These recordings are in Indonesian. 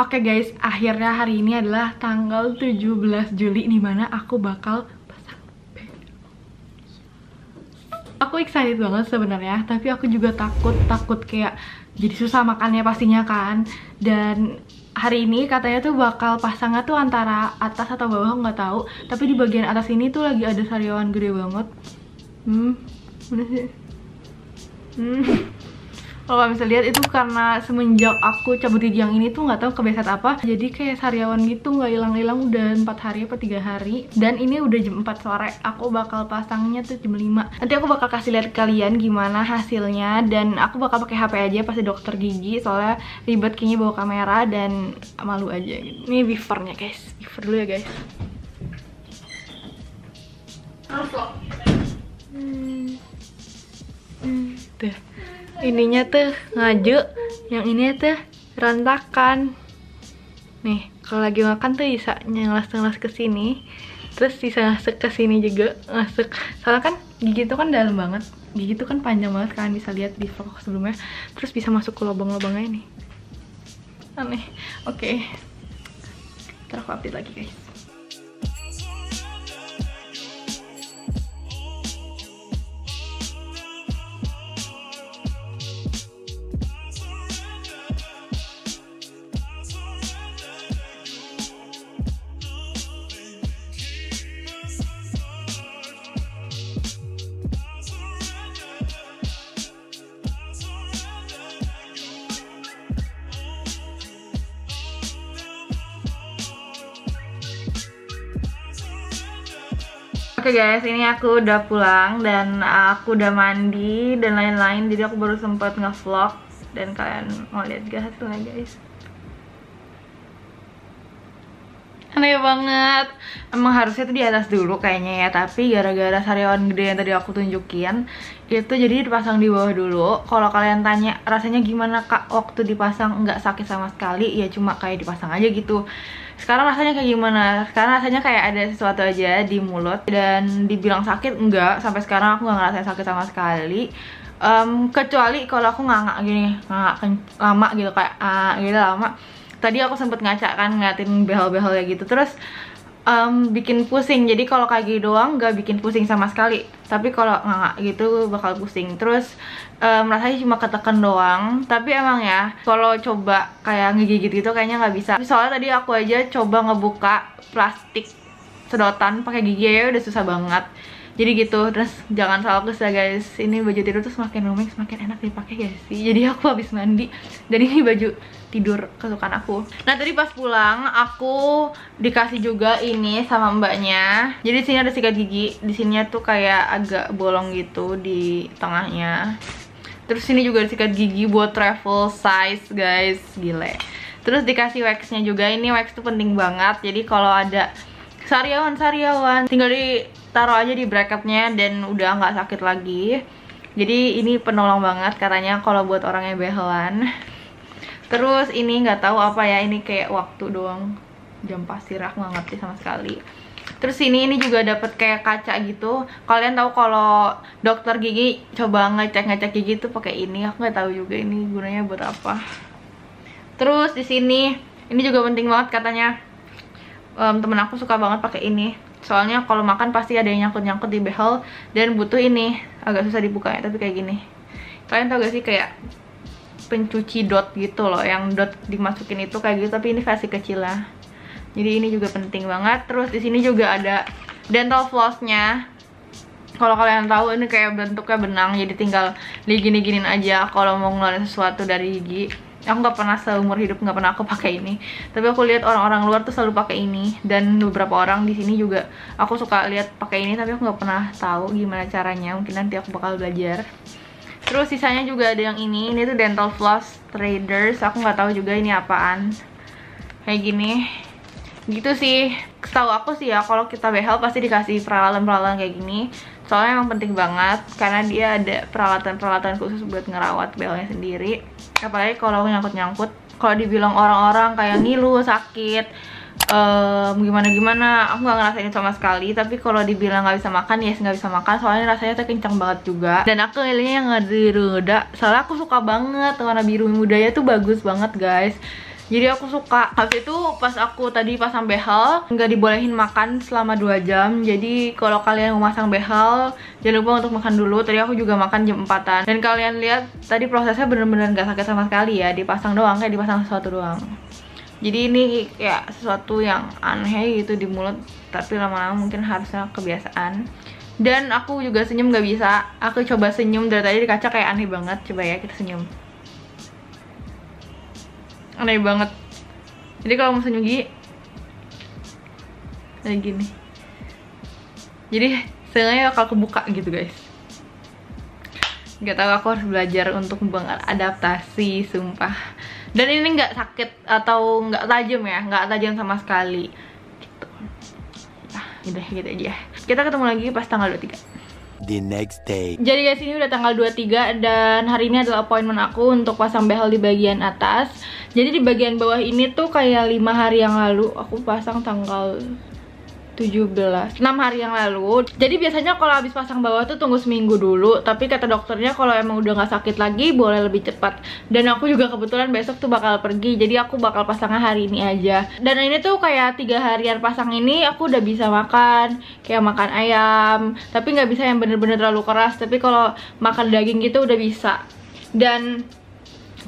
Oke okay guys, akhirnya hari ini adalah tanggal 17 Juli di mana aku bakal pasang beda. Aku excited banget sebenarnya, tapi aku juga takut, takut kayak jadi susah makannya pastinya kan. Dan hari ini katanya tuh bakal pasangnya tuh antara atas atau bawah nggak tahu, tapi di bagian atas ini tuh lagi ada sariawan gede banget. Hmm, mana sih? Hmm kalau bisa lihat itu karena semenjak aku cabut gigi yang ini tuh nggak tahu kebiasaan apa jadi kayak sariawan gitu nggak hilang-hilang udah empat hari apa tiga hari dan ini udah jam 4 sore aku bakal pasangnya tuh jam 5 nanti aku bakal kasih lihat kalian gimana hasilnya dan aku bakal pakai HP aja pasti dokter gigi soalnya ribet kayaknya bawa kamera dan malu aja gitu ini beavernya guys beaver dulu ya guys harus hmm. hmm. tuh ininya tuh ngaju yang ini tuh rantakan nih kalau lagi makan tuh bisa nyelas-nyelas ke sini terus bisa ngasuk ke sini juga masuk. soalnya kan gigi itu kan dalam banget gigi itu kan panjang banget kalian bisa lihat di vlog sebelumnya terus bisa masuk ke lubang-lubangnya ini. aneh oke okay. ntar aku update lagi guys Oke okay guys, ini aku udah pulang dan uh, aku udah mandi dan lain-lain Jadi aku baru sempet ngevlog dan kalian mau lihat gak hasilnya guys Aneh banget Emang harusnya itu di atas dulu kayaknya ya Tapi gara-gara sariawan gede yang tadi aku tunjukin Itu jadi dipasang di bawah dulu Kalau kalian tanya rasanya gimana kak waktu dipasang nggak sakit sama sekali Ya cuma kayak dipasang aja gitu sekarang rasanya kayak gimana sekarang rasanya kayak ada sesuatu aja di mulut dan dibilang sakit enggak sampai sekarang aku nggak ngerasain sakit sama sekali um, kecuali kalau aku nganggak gini nganggak lama gitu kayak ah uh, gitu lama tadi aku sempet ngaca kan ngeliatin behel behel ya gitu terus um, bikin pusing jadi kalau kaki doang nggak bikin pusing sama sekali tapi kalau nggak gitu bakal pusing terus um, rasanya cuma ketekan doang tapi emang ya kalau coba kayak ngegigit gitu kayaknya nggak bisa soalnya tadi aku aja coba ngebuka plastik sedotan pakai gigi ya udah susah banget jadi gitu terus jangan salah kus ya guys ini baju tidur tuh semakin rumit semakin enak dipakai guys sih iya, jadi aku habis mandi dan ini baju tidur kesukaan aku nah tadi pas pulang aku dikasih juga ini sama mbaknya jadi sini ada sikat gigi di sini tuh kayak agak bolong gitu di tengahnya terus sini juga ada sikat gigi buat travel size guys gile terus dikasih waxnya juga ini wax tuh penting banget jadi kalau ada sariawan sariawan tinggal di taruh aja di bracketnya dan udah nggak sakit lagi jadi ini penolong banget katanya kalau buat orang yang behelan terus ini nggak tahu apa ya ini kayak waktu doang jam pasir aku nggak ngerti sama sekali terus ini ini juga dapat kayak kaca gitu kalian tahu kalau dokter gigi coba ngecek ngecek gigi tuh pakai ini aku nggak tahu juga ini gunanya buat apa terus di sini ini juga penting banget katanya um, temen aku suka banget pakai ini soalnya kalau makan pasti ada yang nyangkut-nyangkut di behel dan butuh ini agak susah dibukanya tapi kayak gini kalian tau gak sih kayak pencuci dot gitu loh yang dot dimasukin itu kayak gitu tapi ini versi kecil lah jadi ini juga penting banget terus di sini juga ada dental flossnya kalau kalian tahu ini kayak bentuknya benang jadi tinggal digini giniin aja kalau mau ngeluarin sesuatu dari gigi aku nggak pernah seumur hidup nggak pernah aku pakai ini tapi aku lihat orang-orang luar tuh selalu pakai ini dan beberapa orang di sini juga aku suka lihat pakai ini tapi aku nggak pernah tahu gimana caranya mungkin nanti aku bakal belajar terus sisanya juga ada yang ini ini tuh dental floss traders aku nggak tahu juga ini apaan kayak gini gitu sih setahu aku sih ya kalau kita behel pasti dikasih peralatan-peralatan kayak gini soalnya emang penting banget karena dia ada peralatan-peralatan khusus buat ngerawat behelnya sendiri apalagi kalau nyangkut-nyangkut kalau dibilang orang-orang kayak ngilu sakit um, gimana gimana aku nggak ngerasain sama sekali tapi kalau dibilang nggak bisa makan yes nggak bisa makan soalnya rasanya tuh kencang banget juga dan aku milihnya yang biru muda soalnya aku suka banget warna biru mudanya tuh bagus banget guys jadi aku suka habis itu pas aku tadi pasang behel nggak dibolehin makan selama 2 jam jadi kalau kalian mau pasang behel jangan lupa untuk makan dulu tadi aku juga makan jam 4an dan kalian lihat tadi prosesnya bener-bener nggak sakit sama sekali ya dipasang doang kayak dipasang sesuatu doang jadi ini ya sesuatu yang aneh gitu di mulut tapi lama-lama mungkin harusnya kebiasaan dan aku juga senyum gak bisa aku coba senyum dari tadi di kaca kayak aneh banget coba ya kita senyum aneh banget jadi kalau mau senyugi kayak gini jadi seenggaknya bakal kebuka gitu guys nggak tahu aku harus belajar untuk adaptasi sumpah Dan ini nggak sakit atau nggak tajam ya, nggak tajam sama sekali Gitu ah, udah gitu aja Kita ketemu lagi pas tanggal 23 the next day. Jadi guys ini udah tanggal 23 dan hari ini adalah appointment aku untuk pasang behel di bagian atas. Jadi di bagian bawah ini tuh kayak 5 hari yang lalu aku pasang tanggal 17 6 hari yang lalu Jadi biasanya kalau habis pasang bawah tuh tunggu seminggu dulu Tapi kata dokternya kalau emang udah gak sakit lagi boleh lebih cepat Dan aku juga kebetulan besok tuh bakal pergi Jadi aku bakal pasangnya hari ini aja Dan ini tuh kayak tiga harian pasang ini aku udah bisa makan Kayak makan ayam Tapi gak bisa yang bener-bener terlalu keras Tapi kalau makan daging gitu udah bisa Dan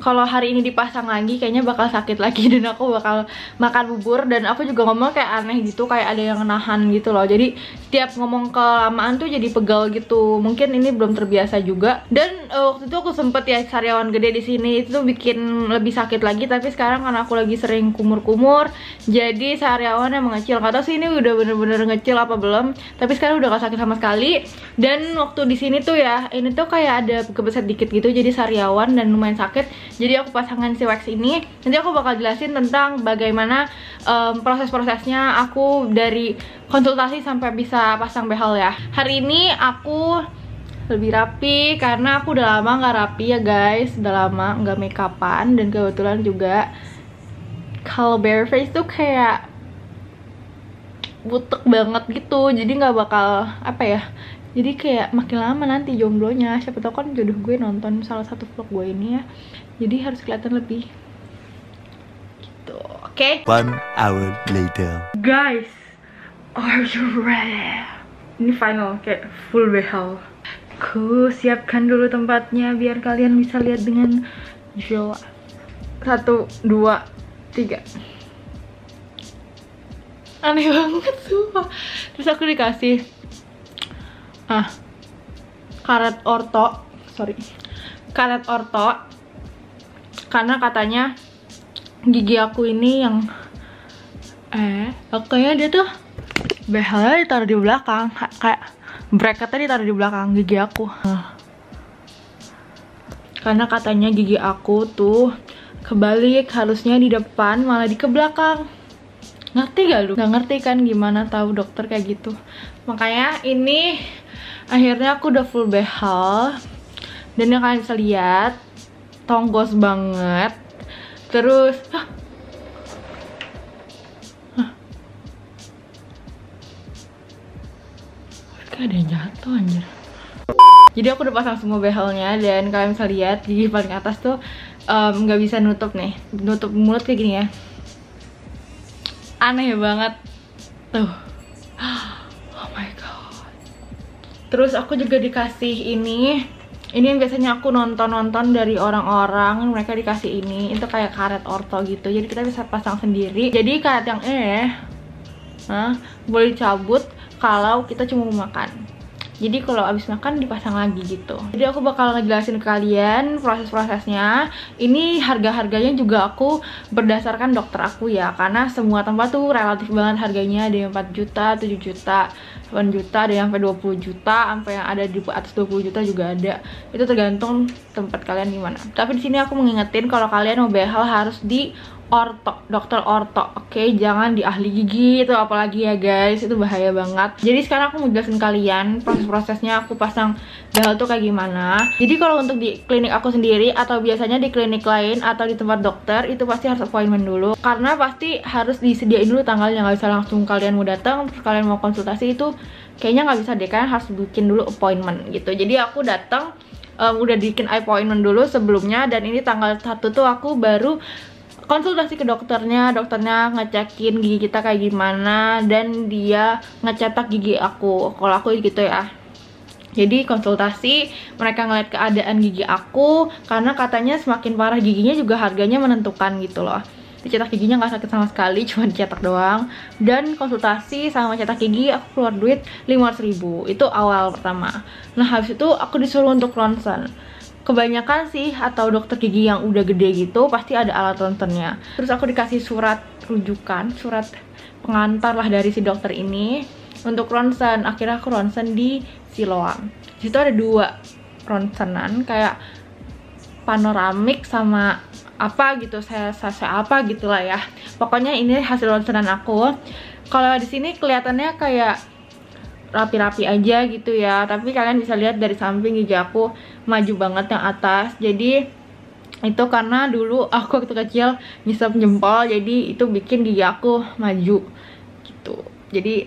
kalau hari ini dipasang lagi kayaknya bakal sakit lagi dan aku bakal makan bubur dan aku juga ngomong kayak aneh gitu kayak ada yang nahan gitu loh jadi setiap ngomong kelamaan tuh jadi pegal gitu mungkin ini belum terbiasa juga dan uh, waktu itu aku sempet ya sariawan gede di sini itu bikin lebih sakit lagi tapi sekarang karena aku lagi sering kumur-kumur jadi sariawannya yang mengecil kata sih ini udah bener-bener ngecil apa belum tapi sekarang udah gak sakit sama sekali dan waktu di sini tuh ya ini tuh kayak ada kebeset dikit gitu jadi sariawan dan lumayan sakit jadi aku pasangan si wax ini, nanti aku bakal jelasin tentang bagaimana um, proses-prosesnya aku dari konsultasi sampai bisa pasang behel ya. Hari ini aku lebih rapi karena aku udah lama gak rapi ya guys, udah lama gak makeupan dan kebetulan juga kalau bare face tuh kayak butek banget gitu jadi nggak bakal apa ya jadi kayak makin lama nanti jomblonya siapa tau kan jodoh gue nonton salah satu vlog gue ini ya jadi harus kelihatan lebih gitu oke okay? one hour later guys are you ready ini final kayak full behel ku siapkan dulu tempatnya biar kalian bisa lihat dengan jelas satu dua tiga aneh banget tuh terus aku dikasih ah karet orto sorry karet orto karena katanya gigi aku ini yang eh kayaknya dia tuh behelnya ditaruh di belakang kayak bracketnya ditaruh di belakang gigi aku karena katanya gigi aku tuh kebalik harusnya di depan malah di ke belakang ngerti gak lu? Gak ngerti kan gimana tahu dokter kayak gitu makanya ini akhirnya aku udah full behel dan yang kalian bisa lihat tonggos banget terus hah, ada yang jatuh anjir jadi aku udah pasang semua behelnya dan kalian bisa lihat di paling atas tuh nggak um, bisa nutup nih nutup mulut kayak gini ya aneh banget tuh oh my god terus aku juga dikasih ini ini yang biasanya aku nonton-nonton dari orang-orang mereka dikasih ini itu kayak karet orto gitu jadi kita bisa pasang sendiri jadi karet yang eh nah, boleh cabut kalau kita cuma mau makan jadi kalau abis makan dipasang lagi gitu. Jadi aku bakal ngejelasin ke kalian proses-prosesnya. Ini harga-harganya juga aku berdasarkan dokter aku ya. Karena semua tempat tuh relatif banget harganya. Ada yang 4 juta, 7 juta, 8 juta, ada yang sampai 20 juta, sampai yang ada di atas 20 juta juga ada. Itu tergantung tempat kalian gimana. Tapi di sini aku mengingetin kalau kalian mau behel harus di orto, dokter orto. Oke, okay? jangan di ahli gigi itu apalagi ya guys, itu bahaya banget. Jadi sekarang aku mau jelasin kalian proses-prosesnya aku pasang behel tuh kayak gimana. Jadi kalau untuk di klinik aku sendiri atau biasanya di klinik lain atau di tempat dokter itu pasti harus appointment dulu karena pasti harus disediain dulu tanggalnya nggak bisa langsung kalian mau datang terus kalian mau konsultasi itu kayaknya nggak bisa deh kalian harus bikin dulu appointment gitu. Jadi aku datang um, udah bikin appointment dulu sebelumnya dan ini tanggal 1 tuh aku baru konsultasi ke dokternya dokternya ngecekin gigi kita kayak gimana dan dia ngecetak gigi aku kalau aku gitu ya jadi konsultasi mereka ngeliat keadaan gigi aku karena katanya semakin parah giginya juga harganya menentukan gitu loh dicetak giginya nggak sakit sama sekali cuma dicetak doang dan konsultasi sama cetak gigi aku keluar duit 500 ribu itu awal pertama nah habis itu aku disuruh untuk ronsen kebanyakan sih atau dokter gigi yang udah gede gitu pasti ada alat rontennya terus aku dikasih surat rujukan surat pengantar lah dari si dokter ini untuk ronsen akhirnya aku ronsen di Siloam situ ada dua ronsenan kayak panoramik sama apa gitu saya saya apa gitulah ya pokoknya ini hasil ronsenan aku kalau di sini kelihatannya kayak rapi-rapi aja gitu ya tapi kalian bisa lihat dari samping gigi aku maju banget yang atas jadi itu karena dulu aku waktu kecil ngisep jempol jadi itu bikin gigi aku maju gitu jadi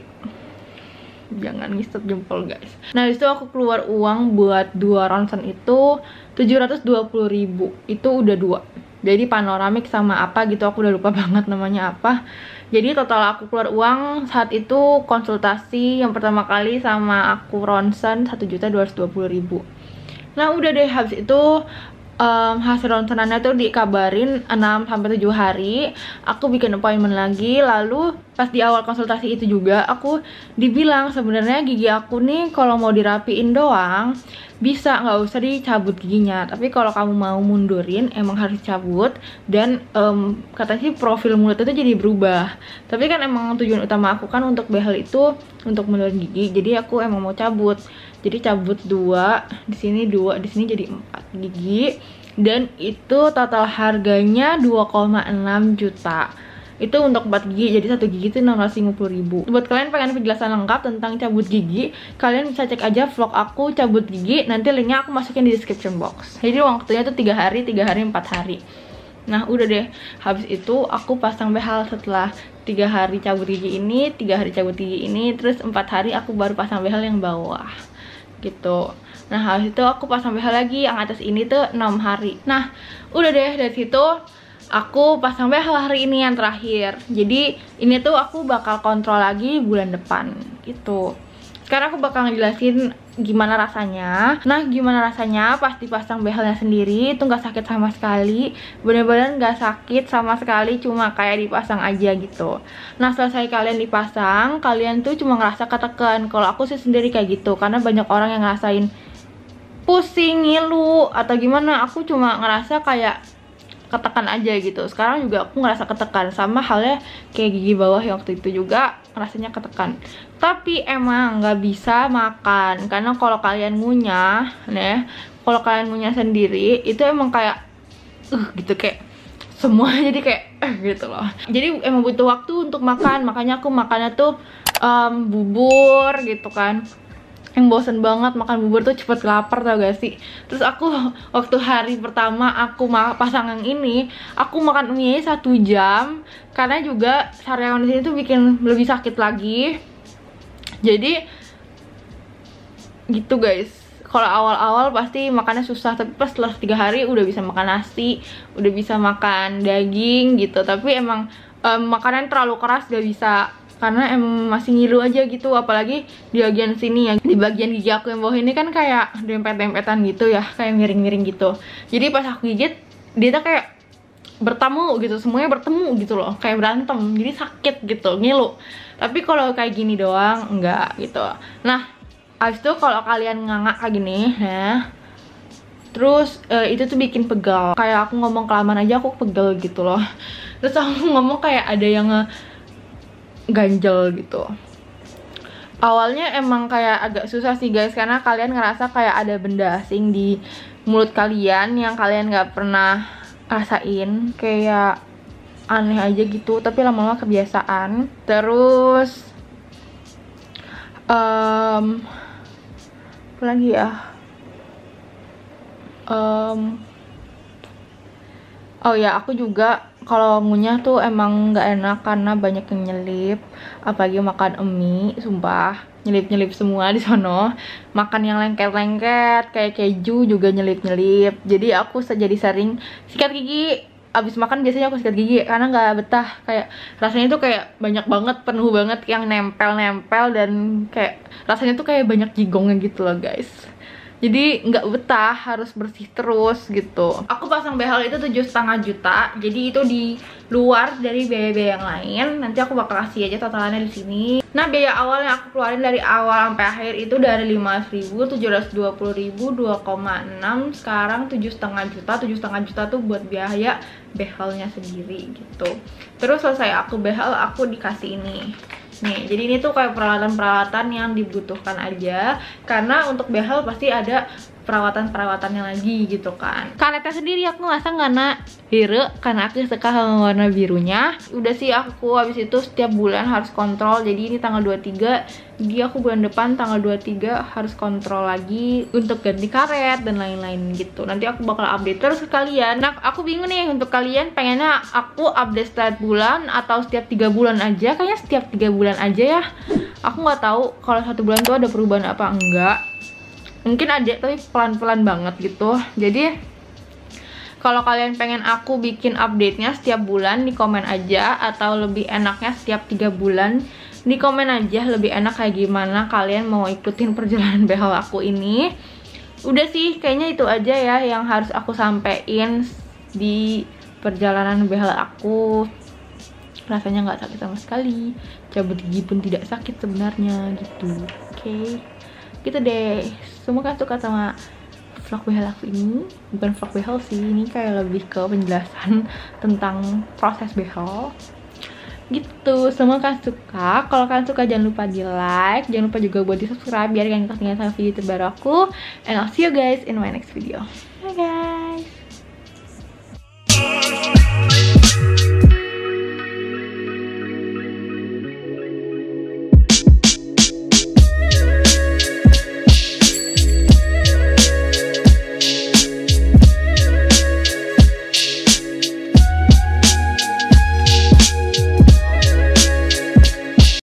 jangan ngisep jempol guys nah itu aku keluar uang buat dua ronsen itu 720 ribu itu udah dua jadi panoramik sama apa gitu aku udah lupa banget namanya apa jadi total aku keluar uang saat itu konsultasi yang pertama kali sama aku ronsen 1.220.000 nah udah deh habis itu um, hasil ronsenannya tuh dikabarin 6 sampai 7 hari. Aku bikin appointment lagi lalu pas di awal konsultasi itu juga aku dibilang sebenarnya gigi aku nih kalau mau dirapiin doang bisa nggak usah dicabut giginya. Tapi kalau kamu mau mundurin emang harus cabut dan um, katanya sih profil mulut itu jadi berubah. Tapi kan emang tujuan utama aku kan untuk behel itu untuk mundurin gigi. Jadi aku emang mau cabut jadi cabut dua di sini dua di sini jadi empat gigi dan itu total harganya 2,6 juta itu untuk empat gigi jadi satu gigi itu 650 ribu buat kalian pengen penjelasan lengkap tentang cabut gigi kalian bisa cek aja vlog aku cabut gigi nanti linknya aku masukin di description box jadi waktunya itu tiga hari tiga hari empat hari nah udah deh habis itu aku pasang behel setelah tiga hari cabut gigi ini tiga hari cabut gigi ini terus empat hari aku baru pasang behel yang bawah gitu nah habis itu aku pasang sampai lagi yang atas ini tuh 6 hari nah udah deh dari situ aku pasang sampai hari ini yang terakhir jadi ini tuh aku bakal kontrol lagi bulan depan gitu sekarang aku bakal ngejelasin gimana rasanya Nah gimana rasanya pas dipasang behelnya sendiri Itu nggak sakit sama sekali Bener-bener gak sakit sama sekali Cuma kayak dipasang aja gitu Nah selesai kalian dipasang Kalian tuh cuma ngerasa ketekan Kalau aku sih sendiri kayak gitu Karena banyak orang yang ngerasain pusing, ngilu Atau gimana Aku cuma ngerasa kayak ketekan aja gitu sekarang juga aku ngerasa ketekan sama halnya kayak gigi bawah yang waktu itu juga rasanya ketekan tapi emang nggak bisa makan karena kalau kalian ngunyah nih kalau kalian ngunyah sendiri itu emang kayak uh, gitu kayak semua jadi kayak uh, gitu loh jadi emang butuh waktu untuk makan makanya aku makannya tuh um, bubur gitu kan yang bosen banget makan bubur tuh cepet lapar tau gak sih terus aku waktu hari pertama aku pasangan ini aku makan mie satu jam karena juga sariawan di sini tuh bikin lebih sakit lagi jadi gitu guys kalau awal-awal pasti makannya susah tapi pas setelah tiga hari udah bisa makan nasi udah bisa makan daging gitu tapi emang um, makanan terlalu keras gak bisa karena emang masih ngilu aja gitu apalagi di bagian sini ya di bagian gigi aku yang bawah ini kan kayak dempet-dempetan gitu ya kayak miring-miring gitu jadi pas aku gigit dia tuh kayak bertemu gitu semuanya bertemu gitu loh kayak berantem jadi sakit gitu ngilu tapi kalau kayak gini doang enggak gitu nah abis itu kalau kalian ngangak kayak gini ya terus uh, itu tuh bikin pegal kayak aku ngomong kelamaan aja aku pegal gitu loh terus aku ngomong kayak ada yang ganjel gitu awalnya emang kayak agak susah sih guys karena kalian ngerasa kayak ada benda asing di mulut kalian yang kalian gak pernah rasain kayak aneh aja gitu tapi lama-lama kebiasaan terus um, apa lagi ya um, oh ya aku juga kalau ngunyah tuh emang nggak enak karena banyak yang nyelip apalagi makan emi sumpah nyelip nyelip semua di sono makan yang lengket lengket kayak keju juga nyelip nyelip jadi aku jadi sering sikat gigi abis makan biasanya aku sikat gigi karena nggak betah kayak rasanya tuh kayak banyak banget penuh banget yang nempel nempel dan kayak rasanya tuh kayak banyak jigongnya gitu loh guys jadi nggak betah harus bersih terus gitu aku pasang behel itu tujuh setengah juta jadi itu di luar dari biaya-biaya yang lain nanti aku bakal kasih aja totalannya di sini nah biaya awal yang aku keluarin dari awal sampai akhir itu dari lima ratus ribu ribu tujuh dua puluh dua koma enam. sekarang tujuh setengah juta tujuh setengah juta tuh buat biaya behelnya sendiri gitu terus selesai aku behel aku dikasih ini Nih, jadi ini tuh kayak peralatan-peralatan yang dibutuhkan aja karena untuk behel pasti ada perawatan-perawatannya lagi gitu kan karetnya sendiri aku ngerasa nggak nak biru karena aku suka sama warna birunya udah sih aku habis itu setiap bulan harus kontrol jadi ini tanggal 23 jadi aku bulan depan tanggal 23 harus kontrol lagi untuk ganti karet dan lain-lain gitu nanti aku bakal update terus ke kalian nah aku bingung nih untuk kalian pengennya aku update setiap bulan atau setiap tiga bulan aja kayaknya setiap tiga bulan aja ya aku nggak tahu kalau satu bulan tuh ada perubahan apa enggak mungkin ada tapi pelan-pelan banget gitu jadi kalau kalian pengen aku bikin update-nya setiap bulan di komen aja atau lebih enaknya setiap tiga bulan di komen aja lebih enak kayak gimana kalian mau ikutin perjalanan behel aku ini udah sih kayaknya itu aja ya yang harus aku sampein di perjalanan behel aku rasanya nggak sakit sama sekali cabut gigi pun tidak sakit sebenarnya gitu oke okay. gitu deh semoga suka sama vlog behel aku ini bukan vlog behel sih ini kayak lebih ke penjelasan tentang proses behel gitu semoga kalian suka kalau kalian suka jangan lupa di like jangan lupa juga buat di subscribe biar kalian ketinggalan sama video terbaru aku and I'll see you guys in my next video bye guys